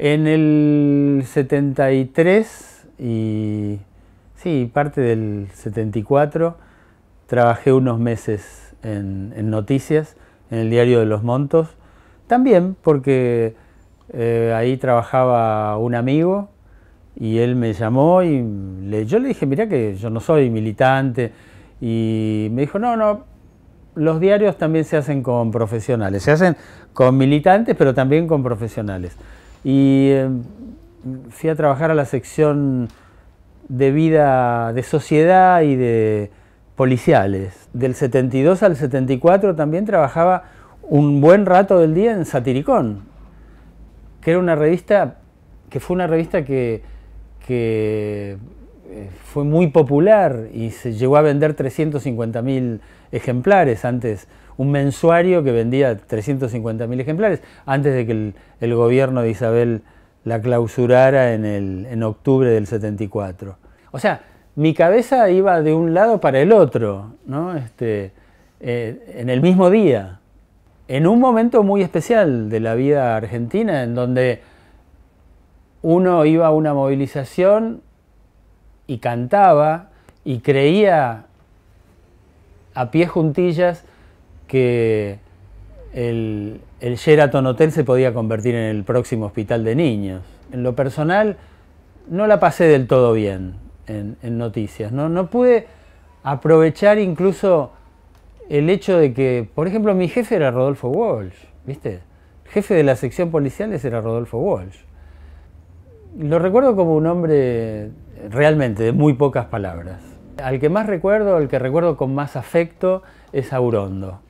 En el 73 y sí, parte del 74, trabajé unos meses en, Noticias, en el Diario de los Montos, también porque eh, ahí trabajaba un amigo y él me llamó y yo le dije, mirá que yo no soy militante y me dijo, no, no, los diarios también se hacen con profesionales, se hacen con militantes pero también con profesionales y em, fui a trabajar a la sección de vida de sociedad y de policiales. Del 72 al 74 también trabajaba un buen rato del día en Satiricón, que era una revista, que fue una revista que eh, fue muy popular y se llegó a vender 350.000 ejemplares antes, un mensuario que vendía 350.000 ejemplares, antes de que el, gobierno de Isabel la clausurara en, octubre del 74. O sea, mi cabeza iba de un lado para el otro, ¿no? este, eh, en el mismo día, en un momento muy especial de la vida argentina, en donde uno iba a una movilización y cantaba y creía a pies juntillas que el, el Sheraton Hotel se podía convertir en el próximo hospital de niños. En lo personal, no la pasé del todo bien en, noticias. ¿no? no pude aprovechar incluso el hecho de que, por ejemplo, mi jefe era Rodolfo Walsh, ¿viste? El jefe de la sección policiales era Rodolfo Walsh. Lo recuerdo como un hombre realmente de muy pocas palabras. Al que más recuerdo, al que recuerdo con más afecto, es a Urondo.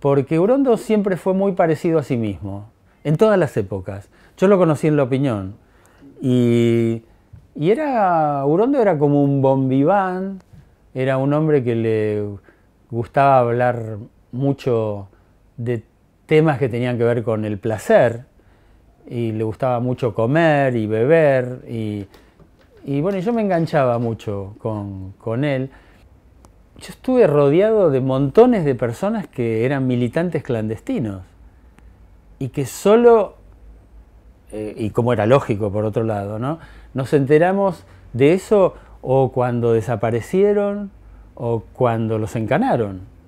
Porque Urondo siempre fue muy parecido a sí mismo, en todas las épocas. Yo lo conocí en La Opinión. Y, era, Urondo era como un bombiván, era un hombre que le gustaba hablar mucho de temas que tenían que ver con el placer, y le gustaba mucho comer y beber, y y bueno, yo me enganchaba mucho con, él. Yo estuve rodeado de montones de personas que eran militantes clandestinos y que solo, eh, y como era lógico por otro lado, ¿no? nos enteramos de eso o cuando desaparecieron o cuando los encanaron.